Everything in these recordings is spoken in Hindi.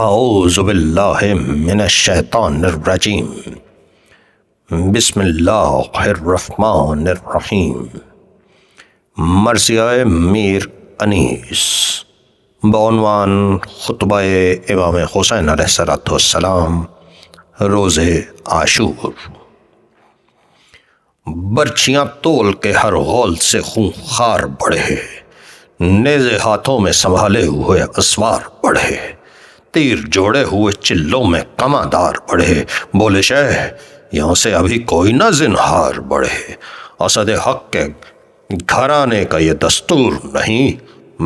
आउज़बिल्लिनशैतानरजीम बसमीम मरसिया मीर अनीस बनवान ख़ुतब इमाम हुसैन सलाम रोज़ आशूर बर्छियाँ तोल के हर गौल से खूंखार बढ़े नेज़े हाथों में संभाले हुए असवार बढ़े तीर जोड़े हुए चिल्लों में कमादार बढ़े बोले शह यहाँ से अभी कोई ना जिनहार बढ़े असद हक के घराने का ये दस्तूर नहीं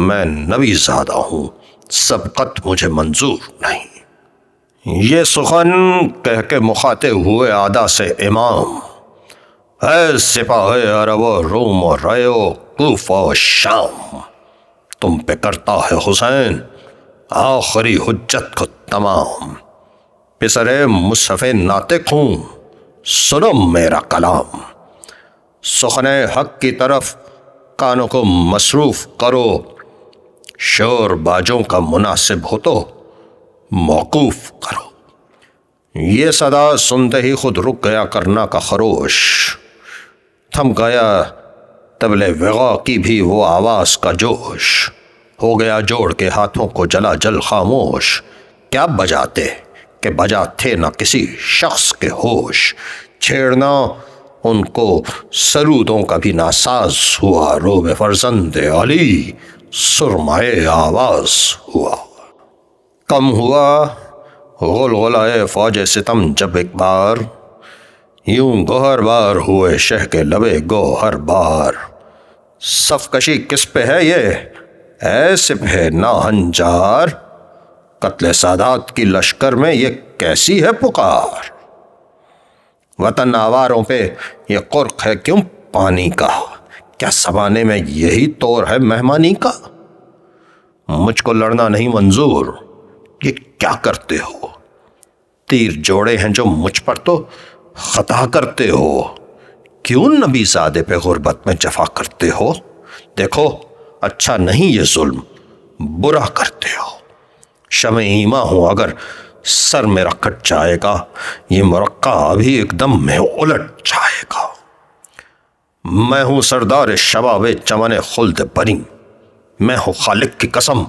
मैं नबी ज़्यादा हूँ सबकत मुझे मंजूर नहीं ये सुखन कह के मुखाते हुए आदा से इमाम है सिपाह अरब रोम रयो कूफ शाम तुम पे करता है हुसैन आखिरी हजत को तमाम पिसरे मुसफ़े नातिक हूँ सुनो मेरा कलाम सुखने हक की तरफ कानों को मसरूफ़ करो शोर बाजों का मुनासिब हो तो मौकूफ़ करो ये सदा सुनते ही खुद रुक गया करना का खरोश थम गया तबले वगा की भी वो आवाज़ का जोश हो गया जोड़ के हाथों को जला जल खामोश क्या बजाते के बजा थे न किसी शख्स के होश छेड़ना उनको सरूदों का भी नासाज हुआ रोब फरजंद अली सुरमाए आवाज हुआ कम हुआ गोलाए फौज सितम जब एक बार यूं गोहर बार हुए शह के लबे गोहर बार सफकशी किस पे है ये ऐसे भेदना हंजार कत्ले सादात की लश्कर में ये कैसी है पुकार वतन आवारों पे ये कुर्क है क्यों पानी का क्या सबाने में यही तौर है मेहमानी का मुझको लड़ना नहीं मंजूर ये क्या करते हो तीर जोड़े हैं जो मुझ पर तो खता करते हो क्यों नबी सादे पे गुर्बत में जफा करते हो देखो अच्छा नहीं ये जुल्म बुरा करते हो शम ईमा हूँ अगर सर में रखट जाएगा ये मरक्का अभी एकदम में उलट जाएगा मैं हूँ सरदार शबाब चमन खुल्द बनी मैं हूँ खालिक की कसम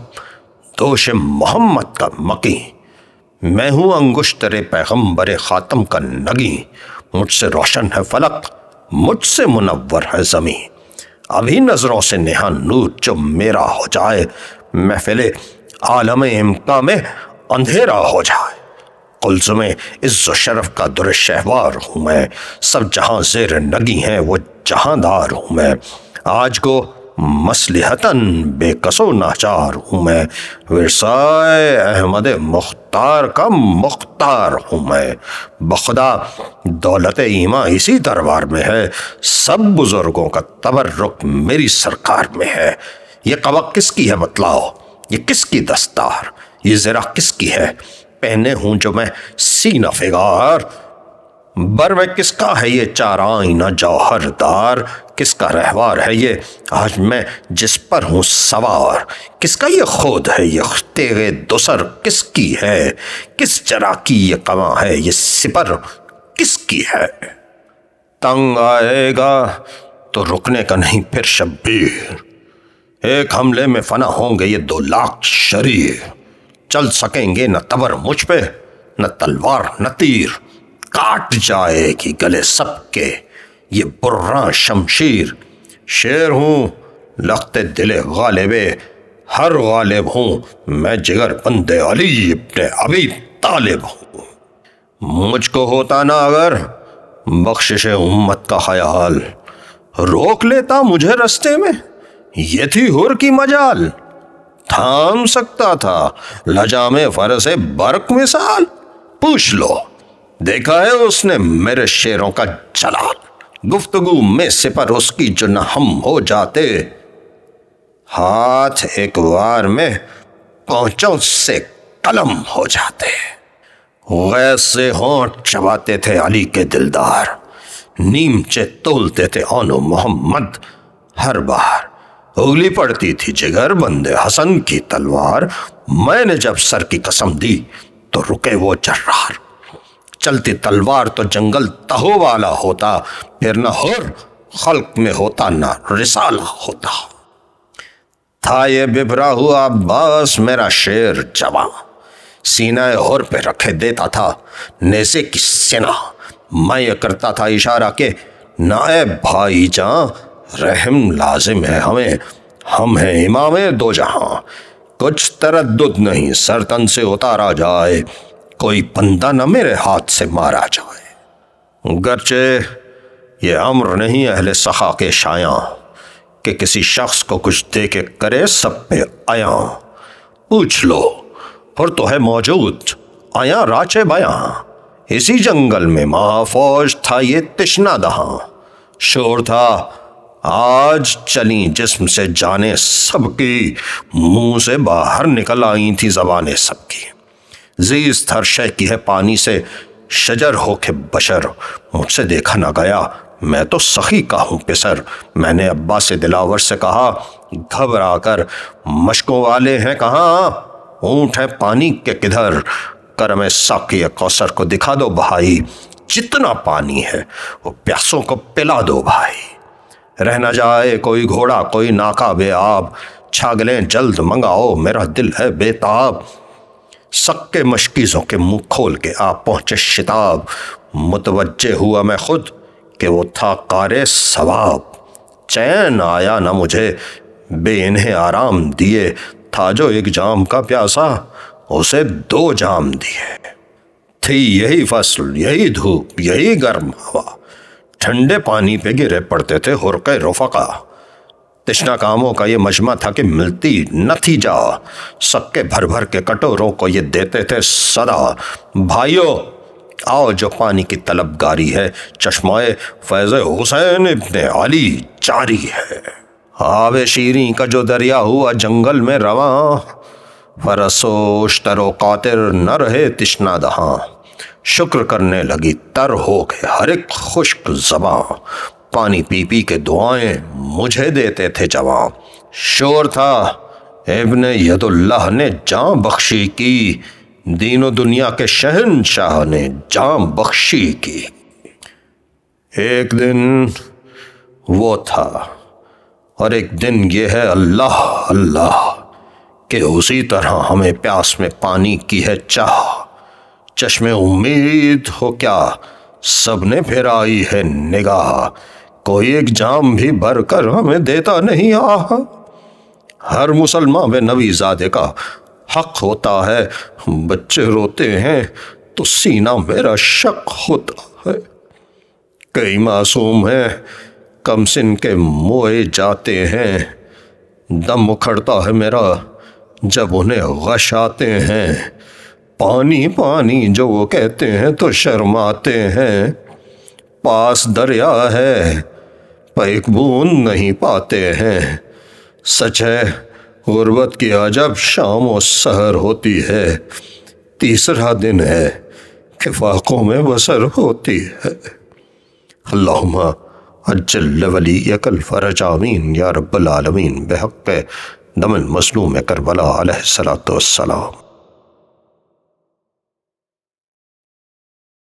दोष मोहम्मद का मकी मैं हूँ अंगुश्तरे पैगम्बर ख़ातम का नगी मुझसे रोशन है फलक मुझसे मुनवर है ज़मीन अभी नजरों से नेहा नूर जो मेरा हो जाए महफिल आलम इमका में अंधेरा हो जाए कुलजुमे इस शरफ का दुरशहवार हूं मैं सब जहां जेर नगी हैं वो जहांदार हूं मैं आज को मसलहतन बेकसो नाचार हूँ मैं विरसाए अहमद मुख्तार का मुख्तार हूँ मैं बखदा दौलत ईमा इसी दरबार में है सब बुज़ुर्गों का तबर्रुक मेरी सरकार में है ये कवक किसकी है बतलाओ ये किसकी दस्तार ये ज़रा किसकी है पहने हूँ जो मैं सीना फिगार बर में किसका है ये चारा आईना जौहरदार किसका रहवार है ये आज मैं जिस पर हूँ सवार किसका ये खुद है ये तेरे दोसर किसकी है किस जरा की ये कमा है ये सिपर किसकी है तंग आएगा तो रुकने का नहीं फिर शब्बीर एक हमले में फना होंगे ये दो लाख शरीर चल सकेंगे न तबर मुझ पे न तलवार न तीर काट जाएगी गले सबके ये बुर्रा शमशीर शेर हूँ लगते दिले गालिब हर गालिब हूँ मैं जिगर बंदे अली इब्ने अभी तालिब हूँ मुझको होता ना अगर बख्शिश उम्मत का ख्याल रोक लेता मुझे रस्ते में ये थी हुर की मजाल थाम सकता था लजामे फरसे बर्क मिसाल पूछ लो देखा है उसने मेरे शेरों का जलाल गुफ्तगु में सिपर उसकी जो न हम हो जाते हाथ एक बार में पहुंचों से कलम हो जाते वैसे होंठ चबाते थे अली के दिलदार नीमचे तोलते थे ओनो मोहम्मद हर बार उगली पड़ती थी जिगर बंदे हसन की तलवार मैंने जब सर की कसम दी तो रुके वो जर्रार चलती तलवार तो जंगल तहो वाला होता फिर न हर खल्क में होता न रिसाला होता था ये बिभरा हुआ बस मेरा शेर जवा सीना होर पे रखे देता था नेसे की सेना मैं ये करता था इशारा के नाए भाई जां रहम लाजिम है हमें हम हैं इमाम दो जहां कुछ तरद नहीं सरतन से उतारा जाए कोई बंदा न मेरे हाथ से मारा जाए गरचे ये अम्र नहीं अहले सखा के शाया कि किसी शख्स को कुछ दे के करे सब पे आया पूछ लो और तो है मौजूद आया राचे बया इसी जंगल में महाफौज था ये तिश्ना दहा शोर था आज चली जिस्म से जाने सबकी मुंह से बाहर निकल आई थी जबाने सबकी जीज थर शय की है पानी से शजर हो के बशर मुझसे देखा ना गया मैं तो सखी का हूँ पिसर मैंने अब्बा से दिलावर से कहा घबरा कर मशकों वाले हैं कहाँ ऊँट है पानी के किधर कर मैं साकी कौसर को दिखा दो भाई जितना पानी है वो प्यासों को पिला दो भाई रह ना जाए कोई घोड़ा कोई नाका बे आब छागलें जल्द मंगाओ मेरा दिल है बेताब सक्के मशकीज़ों के मुंह खोल के आ पहुँचे शिताब मुतवजह हुआ मैं खुद कि वो था कारे सवाब चैन आया ना मुझे बे इन्हें आराम दिए था जो एक जाम का प्यासा उसे दो जाम दिए थी यही फसल यही धूप यही गर्म हवा ठंडे पानी पे गिरे पड़ते थे हुरके रुफका तिश्ना कामों का ये मजमा था कि मिलती न थी जा सक्के भर भर के कटोरों को ये देते थे सदा भाइयों आओ जो पानी की तलब गारी है चश्माए फैज़ हुसैन इब्ने अली जारी है आवे शीरी का जो दरिया हुआ जंगल में रवा वरसो तरो कातिर न रहे तिश्ना दहा शुक्र करने लगी तर हो गए हर एक खुश्क जबां पानी पी पी के दुआएं मुझे देते थे जवाब शोर था इबन यदुल्लाह ने जान बख्शी की दीनो दुनिया के शहनशाह ने जान बख्शी की एक दिन वो था और एक दिन ये है अल्लाह अल्लाह के उसी तरह हमें प्यास में पानी की है चाह चश्मे उम्मीद हो क्या सबने फिर आई है निगाह कोई एग्जाम भी भर कर हमें देता नहीं आह हर मुसलमान में नवीजादे का हक होता है बच्चे रोते हैं तो सीना मेरा शक होता है कई मासूम हैं कम सिन के मोए जाते हैं दम उखड़ता है मेरा जब उन्हें गश आते हैं पानी पानी जो वो कहते हैं तो शर्माते हैं पास दरिया है एक बूंद नहीं पाते हैं सच है गुर्बत की अजब शाम और सहर होती है तीसरा दिन है कि फाकों में बसर होती है अल्लाहुम्मा अज्जल वली यकल फरज आमीन या रब्बल आलमीन बेहक दमन मसलूम करबला सलाम